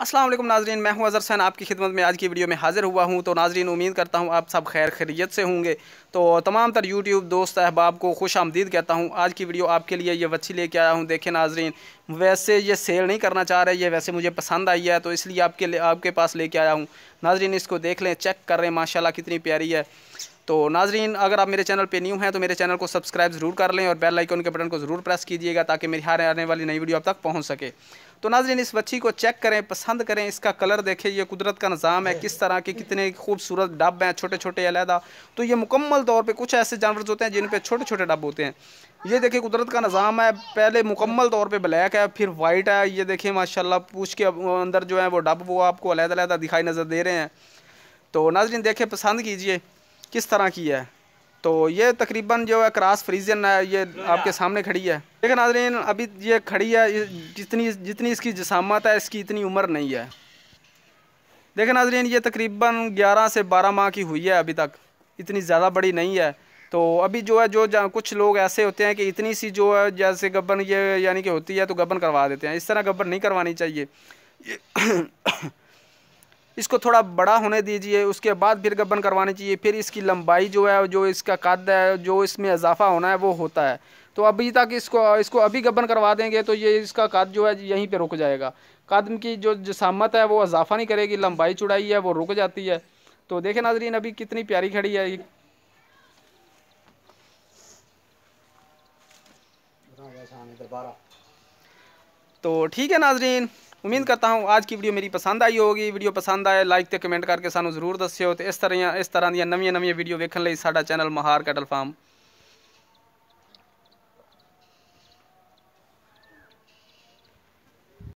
असलम नाजरीन मैं हूँ अज़र सैन आपकी खिदमत में आज की वीडियो में हाज़िर हुआ हूँ तो नाजरीन उम्मीद करता हूँ आप सब खैर खरीत से होंगे तो तमाम तर यूट्यूब दोस्त अहबाब को खुश आमदीद कहता हूँ आज की वीडियो आपके लिए ये वच्छी लेके आया हूँ देखें नाजरीन वैसे ये सेल नहीं करना चाह रहे ये वैसे मुझे पसंद आई है तो इसलिए आपके लिए आपके पास लेके आया हूँ नाजरीन इसको देख लें चेक कर रहे हैं माशाला कितनी प्यारी है तो नाजरीन अगर आप मेरे चैनल पे न्यू हैं तो मेरे चैनल को सब्सक्राइब ज़रूर कर लें और बेल आइकन के बटन को ज़रूर प्रेस कीजिएगा ताकि मेरी हार आने वाली नई वीडियो आप तक पहुँच सके तो नाजरीन इस बच्ची को चेक करें पसंद करें इसका कलर देखें ये कुदरत का निज़ाम है किस तरह के कितने खूबसूरत डब हैं छोटे छोटे अलहदा तो ये मुकम्मल तौर पर कुछ ऐसे जानवर होते हैं जिन पर छोटे छोटे डब होते हैं ये देखें कुदरत का निज़ाम है पहले मुकम्मल तौर पर ब्लैक है फिर वाइट है ये देखें माशाला पूछ के अंदर जो है वो डब वो आपको अलहदा अलहदा दिखाई नज़र दे रहे हैं तो नाजरीन देखें पसंद कीजिए किस तरह की है तो ये तकरीबन जो है क्रास फ्रीजन है ये आपके सामने खड़ी है लेकिन नाजरीन अभी ये खड़ी है जितनी जितनी इसकी जसामत है इसकी इतनी उम्र नहीं है देखें नाजरीन ये तकरीबन 11 से 12 माह की हुई है अभी तक इतनी ज़्यादा बड़ी नहीं है तो अभी जो है जो कुछ लोग ऐसे होते हैं कि इतनी सी जो है जैसे गबन ये यानी कि होती है तो गबन करवा देते हैं इस तरह गबन नहीं करवानी चाहिए इसको थोड़ा बड़ा होने दीजिए उसके बाद फिर गबन करवानी चाहिए फिर इसकी लंबाई जो है जो इसका कद है जो इसमें इजाफा होना है वो होता है तो अभी तक इसको इसको अभी गबन करवा देंगे तो ये इसका कद जो है यहीं पर रुक जाएगा कदम की जो जसामत है वो इजाफा नहीं करेगी लंबाई चुड़ाई है वो रुक जाती है तो देखें नाजरीन अभी कितनी प्यारी खड़ी है तो ठीक है नाजरीन ਉਮੀਦ ਕਰਤਾ ਹਾਂ ਅੱਜ ਕੀ ਵੀਡੀਓ ਮੇਰੀ ਪਸੰਦ ਆਈ ਹੋਗੀ ਵੀਡੀਓ ਪਸੰਦ ਆਏ ਲਾਈਕ ਤੇ ਕਮੈਂਟ ਕਰਕੇ ਸਾਨੂੰ ਜ਼ਰੂਰ ਦੱਸਿਓ ਤੇ ਇਸ ਤਰ੍ਹਾਂ ਇਸ ਤਰ੍ਹਾਂ ਦੀਆਂ ਨਵੀਆਂ ਨਵੀਆਂ ਵੀਡੀਓ ਵੇਖਣ ਲਈ ਸਾਡਾ ਚੈਨਲ ਮਹਾਰ ਕੈਟਲ ਫਾਰਮ